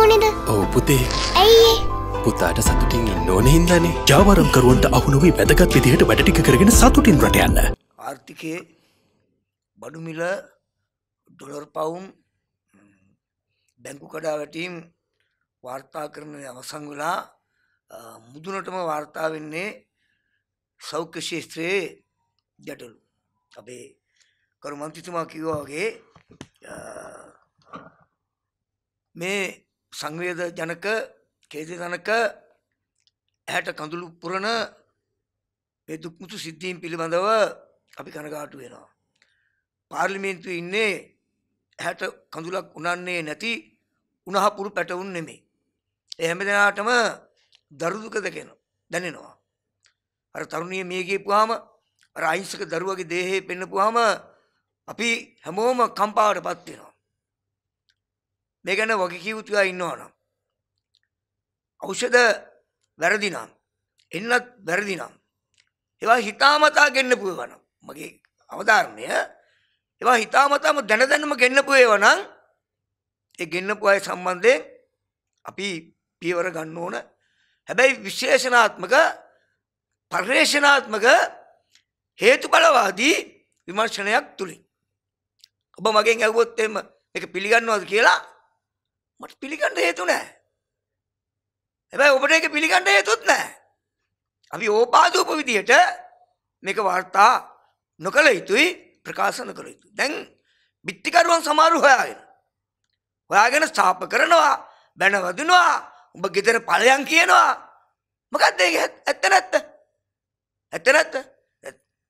ඕනෙද ඔව පුතේ ඇයි පුතාට සතුටින් ඉන්න ඕන හින්දනේ ජාවරම්කරුවන්ට අහුනුවේ වැදගත් විදිහට වැඩටික කරගෙන සතුටින් රට යන්න ආර්ථිකයේ බඩුමිල ඩොලර් පවුම් බැංකු කඩාවැටීම් වාර්තා කරන අවසන් වෙලා මුදුනටම වාර්තා වෙන්නේ සෞඛ්‍ය ශේත්‍රයේ ගැටලු. අපේ කරුමන්තිතුමා කිව්වා වගේ මේ සංවේද ජනක කේදනක ඇහැට කඳුළු පුරණ මේ දුක්මුතු සිද්ධීන් පිළිබඳව අපි කනගාටු වෙනවා. පාර්ලිමේන්තුවේ ඉන්නේ ඇහැට කඳුලක් උනන්නේ නැති උනහපුරු පැටවුන් නෙමේ. ඒ හැම දෙනාටම දරුදුක දෙකෙන දැනෙනවා. අර තරුණිය මිය ගියපුවාම අර අහිංසක දරුවගේ දේහය පෙන්නපුවාම අපි හැමෝම කම්පාවටපත් වෙනවා. මේ ගැන වගකීවුතුයා ඉන්නවනම් ඖෂධ වැරදිනම් එන්නත් වැරදිනම් ඒවා හිතාමතා ගෙන්න පුළුවන් මගේ අවධාරණය ඒවා හිතාමතාම දැන දැනම ගෙන්න පුළුවන් නම් ඒ ගෙන්නපු අය සම්බන්ධයෙන් අපි පියවර ගන්න ඕන හැබැයි විශේෂණාත්මක පර්යේෂණාත්මක හේතුඵලවාදී විමර්ශනයක් තුලින් ඔබ මගෙන් ඇහුවොත් එහෙම මේක පිළිගන්නවද කියලා මට පිළිගන්න හේතු නෑ. හැබැයි ඔබට ඒක පිළිගන්න හේතුත් නෑ. අපි ඕපාදූප විදියට මේක වාර්තා නොකළ යුතුයි ප්‍රකාශ නොකළ යුතුයි. දැන් බිත්තිකරුවන් සමහරු හොයාගෙන. හොයාගෙන ස්ථාප කරනවා, බැන වදිනවා, ඔබ ගෙදර ඵලයන් කියනවා. මොකද්ද ඒක ඇත්ත නැත්ත? ඇත්ත නැත්ත?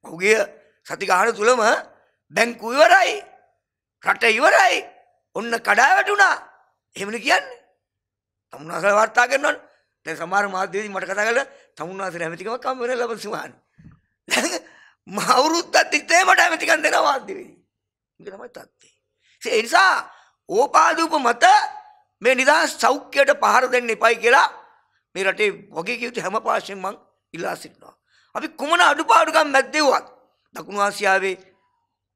ඔහුගේ සති ගන්න තුලම බැංකු ඉවරයි. රට ඉවරයි. ඔන්න කඩාවැටුණා. එහෙමනි කියන්නේ. තමුන්නාසල වාර්තා කරනවනේ. දැන් සමහර මාධ්‍යවේදී මට කතා කරලා තමුන්නාසල හැමතිකම කම් වෙන ලබන සුමාන. මම අවුරුද්දක් තිස්සේ මට හැමතිකම් දෙනවා මාධ්‍යවේදී. මේක තමයි තත්ත්වය. ඒ නිසා ඕපාදූප මත මේ නිදහස් සෞඛ්‍යයට පහර දෙන්න එපයි කියලා මේ රටේ වගේ කියුතු හැම පාර්ශ්වෙම මං ඉල්ලා සිටිනවා. අපි කුමන අඩුපාඩුකම් මැද්දෙව්වත් දකුණු ආසියාවේ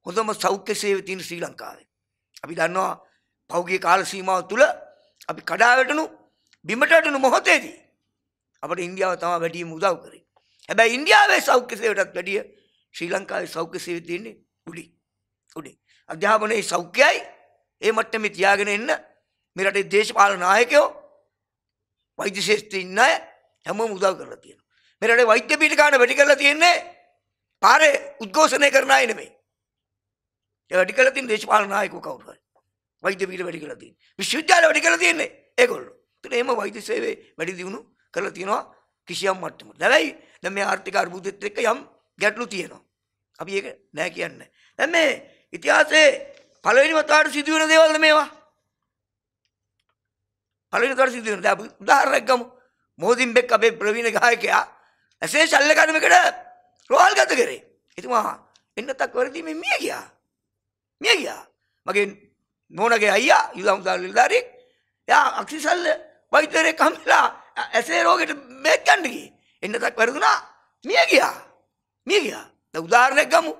හොඳම සෞඛ්‍ය සේවය තියෙන ශ්‍රී ලංකාවේ. අපි දන්නවා පෞගේ කාල සීමාව තුළ අපි කඩාවැටනු බිමටටනු මොහොතේදී අපට ඉන්දියාව තමා වැඩියම උදව් කරේ. හැබැයි ඉන්දියාවේ සෞඛ්‍ය සේවයටත් වැඩිය ශ්‍රී ලංකාවේ සෞඛ්‍ය සේවය තියෙන්නේ උඩි. උඩි. අධ්‍යාපනයේ සෞඛ්‍යයයි ඒ මට්ටමේ තියාගෙන එන්න මේ රටේ දේශපාලන නායකයෝ වෛද්‍ය ශාස්ත්‍රයේ ඉන්න අය හැමෝම උදව් කරලා තියෙනවා. මේ රටේ වෛද්‍ය පීඨකාණ වැඩි කරලා තියෙන්නේ පාරේ උද්ඝෝෂණය කරන අය නෙමෙයි. ඒ වැඩි කරලා තියෙන දේශපාලන නායකයෝ කවුරු හරි. වෛද්‍ය පීට වැඩි කරලා තියෙන්නේ. විශ්වවිද්‍යාල වැඩි කරලා තියෙන්නේ ඒගොල්ලෝ. ඒතන එහෙම වෛද්‍ය සේවයේ වැඩි දියුණු කරලා තියෙනවා කිසියම් මට්ටමකට. හැබැයි දැන් මේ ආර්ථික අර්බුදෙත් එක්ක යම් ගැටලු තියෙනවා. අපි ඒක නෑ කියන්නේ. දැන් මේ ඉතිහාසයේ පළවෙනි වතාවට සිදුවෙන දේවල්ද මේවා? පළවෙනි වතාවට සිදුවෙන. දැන් අපි උදාහරණයක් ගමු. මොහොදින් බෙක් අපේ ප්‍රවීණ ගායකයා ඇසේ ශල්්‍ය කර්මයකට රෝහල්ගත කරේ. එතුමා එන්නතක් වරදී මේ මිය ගියා. මිය ගියා. මගේ නෝනගේ අයියා යුද හමුදා නිලධාරියෙක් එයා අක්ෂිසල්ල වෛද්‍යවරයෙක් හම්බෙලා ඇසේ රෝගෙට මේක් ගන්න ගියේ එන්නතක් වැරදුනා මිය ගියා මිය ගියා දැන් උදාහරණයක් ගමු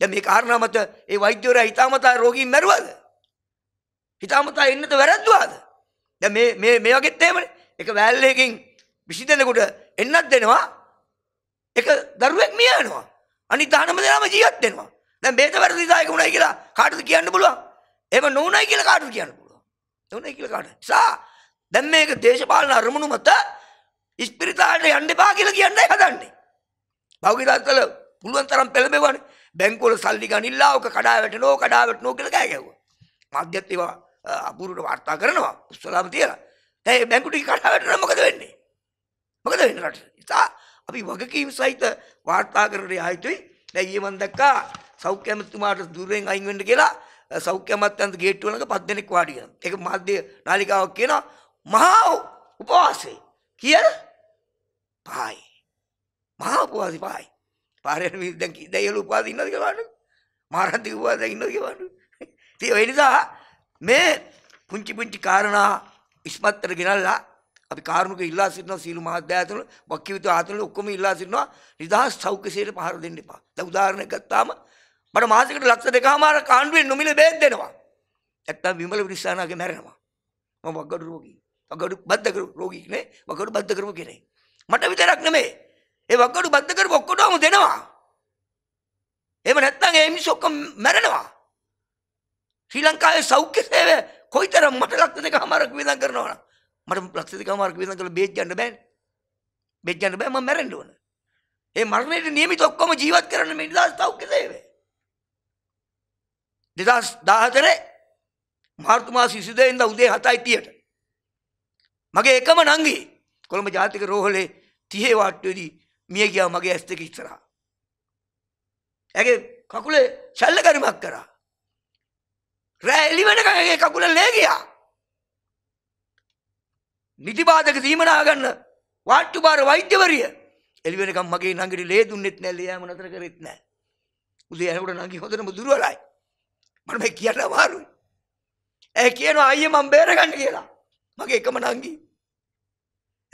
දැන් මේ කාරණා මත ඒ වෛද්‍යවරයා හිතාමතා රෝගීන් මැරුවද හිතාමතා එන්නත වැරද්දුවාද දැන් මේ මේ මේ වගේත් එහෙමනේ එක වැල්ලකින් 20 දෙනෙකුට එන්නත් දෙනවා එක දරුවෙක් මිය යනවා අනිත් 19 දෙනාම ජීවත් වෙනවා දැන් බේත වැරදි දායක වුණයි කියලා කාටද කියන්න පුළුවන් එහෙම නොවුනයි කියලා කාටද කියන්න පුළුවන්. නොවුනයි කියලා කාටද? සා දැන් මේක දේශපාලන අරමුණු මත ඉස්පිරිතාලට යන්න එපා කියලා කියන්නේ හදන්නේ. භෞතිකත්වල පුළුවන් තරම් පෙළඹෙවනේ. බැංකුවල සල්ලි ගනිලා ඔක කඩා වැටෙනෝ කඩා වැටෙනෝ කියලා කෑ ගැහුවා. මාධ්‍යත් ඒවා අපූර්වට වාර්තා කරනවා. උස්සලාම තියලා. ඒ බැංකු ටික කඩා වැටෙනවා මොකද වෙන්නේ? මොකද වෙන්නේ රට? ඉතින් අපි වගකීම් සහිත වාර්තා කරන්න ආයතුයි. දැන් ඊයේ මම දැක්කා සෞඛ්‍ය ඇමතිතුමාට දුරෙන් අයින් වෙන්න කියලා සෞඛ්‍ය අමාත්‍යන්ත ගේට්ටුව ළඟ පස් දෙනෙක් වාඩි වෙනවා. ඒක මාධ්‍ය නාලිකාවක් කියනවා මහා උපවාසය කියන පහයි. මහා උපවාසය පහයි. පාරේ මිනිස් දැන් දෙයලු උපවාසය ඉන්නවද කියලා බලන්න. මාරන්ති උපවාසය ඉන්නවද කියලා බලන්න. ඉතින් ඒ නිසා මේ පුංචි පුංචි කාරණා ඉස්මත් කර ගෙනල්ලා අපි කාරුණික ඉල්ලා සිටිනවා සීළු මහත්දයාතුන වක්කීවිත ආතුන ඔක්කොම ඉල්ලා සිටිනවා නිදහස් සෞඛ්‍ය සේර පහර දෙන්න එපා. දැන් උදාහරණයක් ගත්තාම මට මාසිකට ලක්ෂ දෙකමාර කාණ්ඩුවෙන් නොමිල බේත් දෙනවා. නැත්තම් විමල විරිස්සානාගේ මැරෙනවා. මම වගඩු රෝගී. වගඩු බද්ධ කරු රෝගී නේ. වගඩු බද්ධ කරමු කෙනෙක්. මට විතරක් නෙමෙයි. ඒ වගඩු බද්ධ කරපු ඔක්කොටම දෙනවා. එහෙම නැත්තම් ඒ මිනිස්සු ඔක්කොම මැරෙනවා. ශ්‍රී ලංකාවේ සෞඛ්‍ය සේවය කොයිතරම් මට ලක්ෂ දෙකමාරක් විඳන් කරනවා මට ලක්ෂ දෙකමාරක් විඳන් කරලා බේත් ගන්න බෑනේ. බේත් ගන්න බෑ මම මැරෙන්න ඕන. ඒ මරණයට නියමිත ඔක්කොම ජීවත් කරන්න මේ නිදහස් සෞඛ්‍ය සේවය. දෙදස් දාහතරේ මාර්තුමා සිසිදේන්ද උදේ හතයි තියට. මගේ එකම නංගි කොළඹ ජාතික රෝහලේ තිහේ වාට්ටුවේදී මිය ගියා මගේ ඇස් දෙක ඉස්සරහා. ඇගේ කකුලේ ශල්ලකරිමක් කරා. රෑ එළි වෙනකන් ඇගේ කකුල ලේ ගියා. නිතිබාධක දීමනා ගන්න වාට්ටුපාර වෛද්‍යවරිය එළි වෙනකන් මගේ නංගිට ලේ දුන්නෙත් නැහැ, ලේ යාම නතර කරෙත් නැහැ. උදේ ඇනකොට නංගි හොඳටම දුර්වලයි. මට මේ කියන්න අමාරුයි. ඇය කියනවා අයියේ මම බේරගන්න කියලා. මගේ එකම නංගි.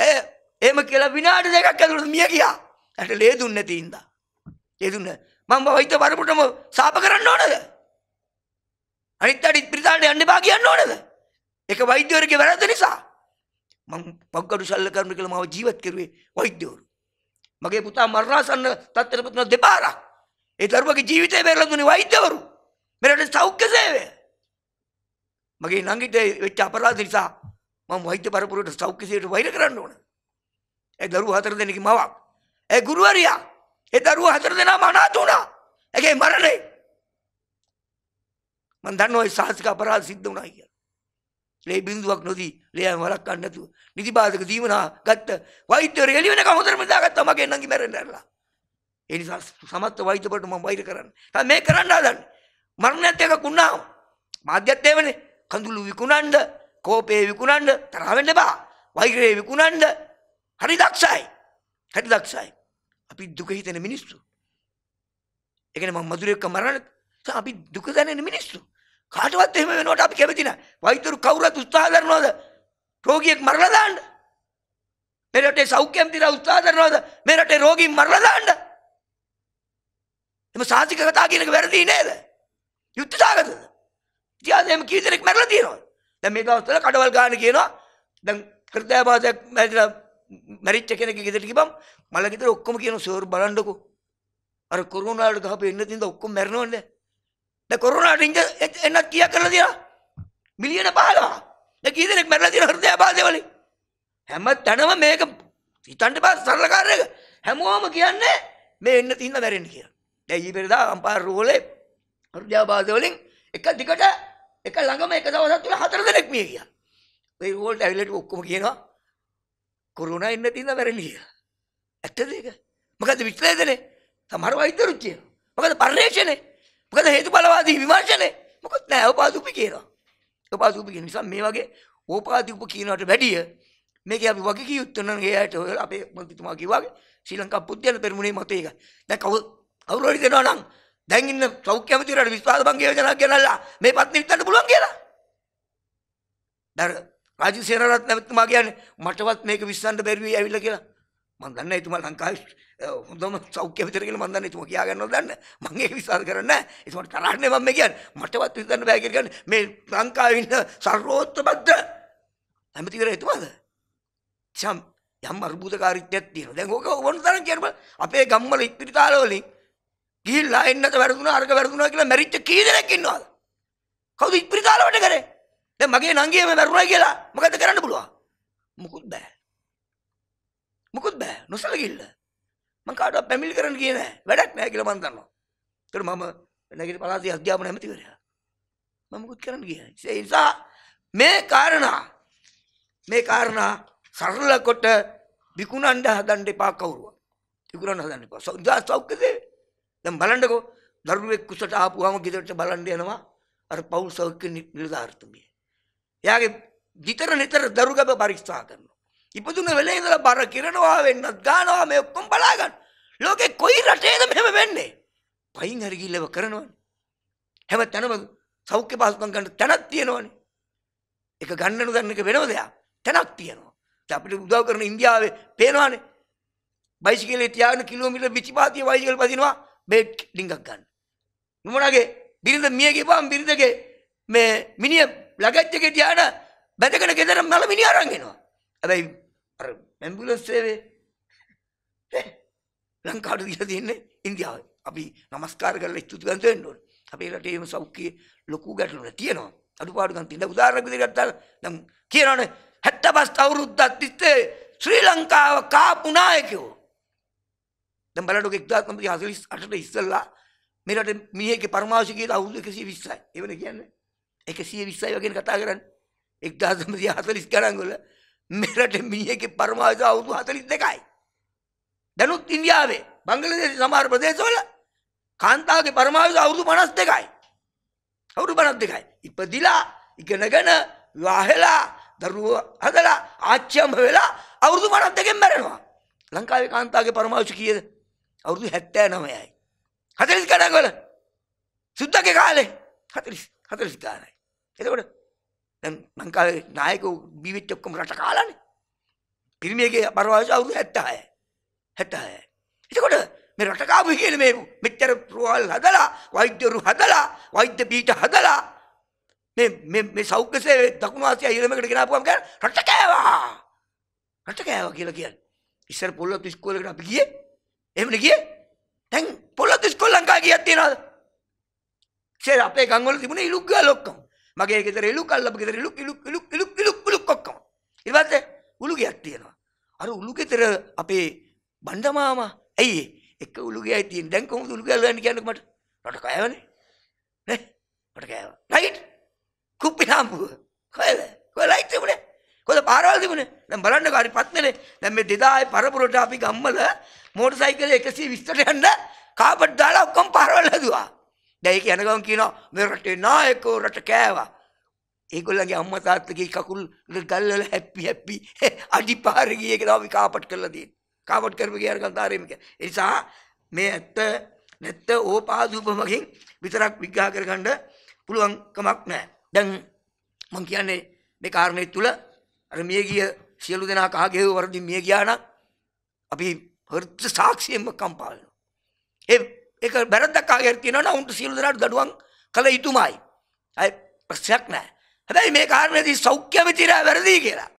ඇය එහෙම කියලා විනාඩි දෙකක් ඇතුළත මිය ගියා. ඇට ලේ දුන්නේ නැති හින්දා. ඒ දුන්න මම වෛද්‍ය වරපුටම සාප කරන්න ඕනද? අනිත් අඩිත් පිටාලට යන්න එපා කියන්න ඕනද? ඒක වෛද්‍යවරුගේ වැරද්ද නිසා. මං පග්ගඩු ශල්‍ය කරුණ කියලා මාව ජීවත් කරුවේ වෛද්‍යවරු. මගේ පුතා මරණාසන්න තත්ත්වයට පත්වන දෙපාරක්. ඒ දරුවගේ ජීවිතය බේරලා දුන්නේ වෛද්‍යවරු. මෙරට සෞඛ්‍ය සේවය. මගේ ළඟිට වෙච්ච අපරාධ නිසා මම වෛද්‍ය පරපුරට සෞඛ්‍ය සේවයට වෛර කරන්න ඕන. ඒ දරුවෝ හතර දෙනෙක්ගේ මවක්. ඒ ගුරුවරයා ඒ දරුවෝ හතර දෙනාම අනාථ වුණා. ඒකේ මරණය. මම දන්නවා ඒ සාහසික අපරාධ සිද්ධ වුණා කියලා. ලේ බිඳුවක් නොදී ලේයන් වළක්වන්න නැතුව නිදි බාධක දීමනා ගත්ත වෛද්‍යවරු එළි වෙනකම් හොඳටම දාගත්තා මගේ නංගි මැරෙන්න ඇරලා. ඒ නිසා සමස්ත වෛද්‍යවරුන්ට මම වෛර කරන්නේ. මේ කරන්න හදන්නේ. මරණයත් එක කුණාව. මාධ්‍යත් ඒවනේ. කඳුළු විකුණන්න, කෝපේ විකුණන්න තරහ වෙන්න එපා. වෛරේ විකුණන්න. හරි දක්ෂයි. හරි දක්ෂයි. අපි දුක හිතෙන මිනිස්සු. ඒ කියන්නේ මම මధుරෙක්ක මරණ අපි දුක දැනෙන මිනිස්සු. කාටවත් එහෙම වෙනවට අපි කැමති නැහැ. වෛද්‍යරු කවුරුත් උත්සාහ කරනවද? රෝගියෙක් මරලා දාන්න. මේ රටේ සෞඛ්‍ය ඇමතිලා උත්සාහ කරනවද? මේ රටේ රෝගීන් මරලා දාන්න. එම සාහසික කතා කියන එක වැරදි නේද? යුද්ධ දාගතද ඉතිහාසයම කී දෙනෙක් මැරලා තියෙනවද දැන් මේ දවස්වල කඩවල් ගන්න කියනවා දැන් හෘදයාබාධයක් මැරිලා මැරිච්ච කෙනෙක් ගෙදරට ගිහපම් මල ගෙදර ඔක්කොම කියන සර් බලන්නකෝ අර කොරෝනා වලට ගහපු එන්න තියෙන ඔක්කොම මැරෙනවනේ දැන් කොරෝනාට ඉන්න එන්නත් කීයක් කරලා තියෙනවා මිලියන 15 දැන් කී දෙනෙක් මැරලා තියෙන හෘදයාබාධය වලින් හැම තැනම මේක හිතන්න බෑ සරල කාර්යයක හැමෝම කියන්නේ මේ එන්න තියෙන මැරෙන්න කියලා දැන් ඊ පෙරදා අම්පාර රෝලේ අර්ජාබාධ වලින් එක දිගට එක ළඟම එක දවසක් තුල හතර දෙනෙක් මිය ගියා. ඒ ඕල්ට ඇවිල්ලා ඔක්කොම කියනවා කොරෝනා එන්න තියෙන වැරලිය. ඇත්තද ඒක? මොකද විශ්ලේෂණය? සමහර වෛද්‍යවරු කියනවා. මොකද පර්යේෂණය? මොකද හේතුඵලවාදී විමර්ශනය? මොකද නෑ ඕපාදුපි කියනවා. ඕපාදුපි කියන නිසා මේ වගේ ඕපාදුපි කියනවට වැඩිය මේක අපි වගේ කිය යුත්තේ නම් එයාට ඔයාලා අපේ මන්ත්‍රීතුමා කිව්වාගේ ශ්‍රී ලංකා පුද්ගල පෙරමුණේ මත ඒක. දැන් කවුරු කවුරු හරි දෙනවා නම් දැන් ඉන්න සෞඛ්‍ය ඇමතිවරයාට විශ්වාස භංග යෝජනා ගෙනල්ලා මේ පත්නි විතරට පුළුවන් කියලා. දර රාජීව සේනාරත්න ඇමතිතුමා කියන්නේ මටවත් මේක විශ්වන්න බැරි වෙයි ඇවිල්ලා කියලා. මම දන්නේ එතුමා ලංකාවේ හොඳම සෞඛ්‍ය ඇමතිවරයා කියලා මම දන්නේ එතුමා කියා ගන්නවද දන්නේ. මම ඒක විශ්වාස කරන්නේ නැහැ. ඒකට තරහන්නේ මම කියන්නේ. මටවත් විශ්වන්න බෑ කියලා කියන්නේ මේ ලංකාවේ ඉන්න සර්වෝත්තමද ඇමතිවරයා එතුමාද? යම් අර්බුදකාරීත්වයක් තියෙනවා. දැන් ඕක ඕන තරම් කියන්න අපේ ගම්වල ඉස්පිරිතාල වලින් ගිහිල්ලා එන්නත වැරදුනා අරක වැරදුනා කියලා මැරිච්ච කී දෙනෙක් ඉන්නවද? කවුද ඉස්පිරිතාලවට කරේ? දැන් මගේ නංගියම වැරුණා කියලා මොකද කරන්න පුළුවන්? මුකුත් බෑ. මුකුත් බෑ. නොසලකිල්ල. මං කාටවත් පැමිණි කරන්න ගියේ නෑ. වැඩක් නෑ කියලා මං දන්නවා. ඒකට මම නැගිට පළාතේ අධ්‍යාපන ඇමතිවරයා. මම මුකුත් කරන්න ගියේ නෑ. ඒ නිසා මේ කාරණා මේ කාරණා සරල කොට විකුණන්න හදන්න එපා කවුරුවත්. විකුණන්න හදන්න එපා. සෞඛ්‍ය සෞඛ්‍ය දැන් බලන්නකෝ දරුවෙක් කුසට ආපුවාම ගෙදරට බලන්න යනවා අර පෞල් සෞඛ්‍ය නිලධාරිතුමිය. එයාගේ විතර නිතර දරුගබ පරීක්ෂා කරනවා. ඉපදුන වෙලේ ඉඳලා බර කිරනවා වෙන්නත් ගානවා මේ ඔක්කොම බලා ගන්න. ලෝකේ කොයි රටේද මෙහෙම වෙන්නේ? පයින් හරි ගිල්ලව කරනවනේ. හැම තැනම සෞඛ්‍ය පහසුකම් ගන්න තැනක් තියෙනවනේ. ඒක ගන්නනු ගන්න එක වෙනම දෙයක්. තැනක් තියෙනවා. දැන් අපිට උදව් කරන ඉන්දියාවේ පේනවනේ. බයිසිකලේ තියාගෙන කිලෝමීටර් 25 වයිසිකල් පදිනවා බෙට් ලිඟක් ගන්න. නුමනගේ බිරිඳ මියගේ පාම් බිරිඳගේ මේ මිනිිය ලගච්චක තියාන බැදකට ගෙදරම් මල මිනි අරන්ගෙනවා. ඇබැයි මැම්බුලස් සේවේ ලංකාඩු දිල තියන්නේ ඉන්දියාව අපි නමස්කාර කරල ස්තුතිගන්තෙන්ටුවන් අපේ රටේම සෞඛ්‍ය ලොකු ගැටලුන තියෙනවා අඩු පාඩුගන් තින්න උදාරකදි ගත්ත නම් කියනවන හැත්ත පස් අවුරුද්දත් තිස්සේ ශ්‍රී ලංකාව කාපුනායකෝ දැන් බලන්නකො 1948ට ඉස්සෙල්ලා මේ රටේ මිනිහෙක්ගේ පරමාවශ්‍ය කියලා අවුරුදු 120යි. ඒ වෙන කියන්නේ 120යි වගේ කතා කරන්නේ. 1940 ගණන් වල මේ රටේ මිනිහෙක්ගේ පරමාවශ්‍ය අවුරුදු 42යි. දැනුත් ඉන්දියාවේ බංගලාදේශ සමහර ප්‍රදේශවල කාන්තාවගේ පරමාවශ්‍ය අවුරුදු 52යි. අවුරුදු 52යි. ඉපදිලා ඉගෙනගෙන විවාහලා දරුවෝ හදලා ආච්චිම වෙලා අවුරුදු 52කින් මැරෙනවා. ලංකාවේ කාන්තාවගේ පරමාවශ්‍ය කීයද? අවුරුදු 79යි. 40 ගණන් වල සුද්දගේ කාලේ 40 40 ගණනයි. එතකොට දැන් ලංකාවේ නායකෝ බීවිච්ච ඔක්කොම රට කාලානේ. පිරිමියගේ පරවාස අවුරුදු 76යි. 76යි. එතකොට මේ රට කාපු කියන මේ මෙච්චර ප්‍රෝල් හදලා වෛද්‍යවරු හදලා වෛද්‍ය පීඨ හදලා මේ මේ මේ සෞඛ්‍ය සේවය දකුණු ආසියා ඉරමකට ගෙනාපුවම කියන්නේ රට කෑවා. රට කෑවා කියලා කියන්නේ. ඉස්සර පොල්ලොත් ඉස්කෝලේකට අපි ගියේ එහෙමනේ ගියේ? දැන් පොළොත් ඉස්කෝල ලංකාවේ ගියක් තියනවාද? ෂේ අපේ ගංගවල තිබුණේ ඉලුක් ගාල ඔක්කොම. මගේ ගෙදර ඉලුක් අල්ලපු ගෙදර ඉලුක් ඉලුක් ඉලුක් ඉලුක් ඉලුක් ඉලුක් ඔක්කොම. ඊට පස්සේ උළු ගයක් තියෙනවා. අර උළු ගෙදර අපේ බණ්ඩමාමා ඇයි එක උළු ගයයි තියෙන. දැන් කොහොමද උළු ගල් ගන්න කියන්නේ මට? රට කෑවනේ. නේ? රට කෑවා. රයිට්? කුප්පි නාම්පුව. කොහෙද? කොහෙලයි තිබුණේ? කොහෙද පාරවල් තිබුණේ? දැන් බලන්න කාරි පත්නේ. දැන් මේ 2000 පරපුරට අපි ගම්මල මෝටර් සයිකල් 120ට යන්න කාබට් දාලා ඔක්කොම පාරවල් හදුවා. දැන් ඒක යන ගමන් කියනවා මේ රටේ නායකෝ රට කෑවා. ඒගොල්ලන්ගේ අම්මා තාත්තගේ කකුල් ගල්වල හැපි හැපි අඩිපාර ගියේ කියලා අපි කාපට් කරලා තියෙන්නේ. කාපට් කරපු ගියාර ගන්තාරේම කිය. ඒ නිසා මේ ඇත්ත නැත්ත ඕපාදුපමකින් විතරක් විග්‍රහ කරගන්න පුළුවන්කමක් නැහැ. දැන් මම කියන්නේ මේ කාරණේ තුල අර මිය ගිය සියලු දෙනා කහගේ වරදී මිය ගියා නම් අපි හෘද සාක්ෂියෙන්ම කම්පා වෙනවා. ඒ ඒක වැරද්දක් ආගෙන තියෙනවා නම් උන්ට සියලු දෙනාට දඩුවම් කළ යුතුමයි. අය ප්‍රශ්නයක් නැහැ. හැබැයි මේ කාරණේදී සෞඛ්‍ය මිතිරා වැරදි කියලා.